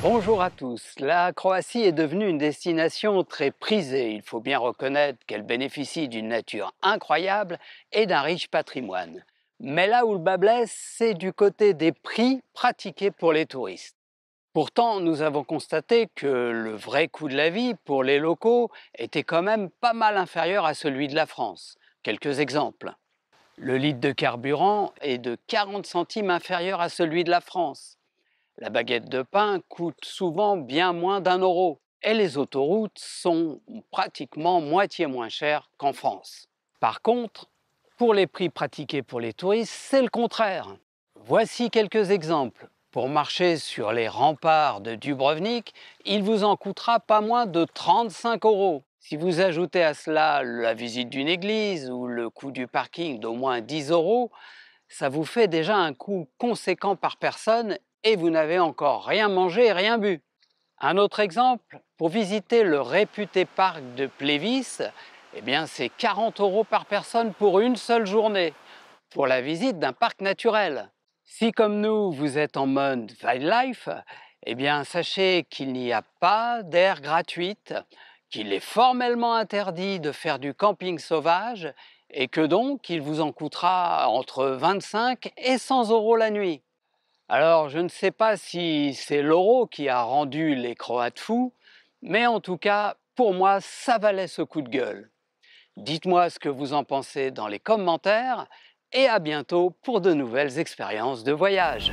Bonjour à tous. La Croatie est devenue une destination très prisée. Il faut bien reconnaître qu'elle bénéficie d'une nature incroyable et d'un riche patrimoine. Mais là où le bas blesse, c'est du côté des prix pratiqués pour les touristes. Pourtant, nous avons constaté que le vrai coût de la vie pour les locaux était quand même pas mal inférieur à celui de la France. Quelques exemples. Le litre de carburant est de 40 centimes inférieur à celui de la France. La baguette de pain coûte souvent bien moins d'un euro et les autoroutes sont pratiquement moitié moins chères qu'en France. Par contre, pour les prix pratiqués pour les touristes, c'est le contraire. Voici quelques exemples. Pour marcher sur les remparts de Dubrovnik, il vous en coûtera pas moins de 35 euros. Si vous ajoutez à cela la visite d'une église ou le coût du parking d'au moins 10 euros, ça vous fait déjà un coût conséquent par personne et vous n'avez encore rien mangé et rien bu. Un autre exemple, pour visiter le réputé parc de Plévis, eh bien c'est 40 euros par personne pour une seule journée, pour la visite d'un parc naturel. Si comme nous, vous êtes en mode wildlife, eh bien sachez qu'il n'y a pas d'air gratuite, qu'il est formellement interdit de faire du camping sauvage et que donc il vous en coûtera entre 25 et 100 euros la nuit. Alors, je ne sais pas si c'est l'euro qui a rendu les Croates fous, mais en tout cas, pour moi, ça valait ce coup de gueule. Dites-moi ce que vous en pensez dans les commentaires et à bientôt pour de nouvelles expériences de voyage.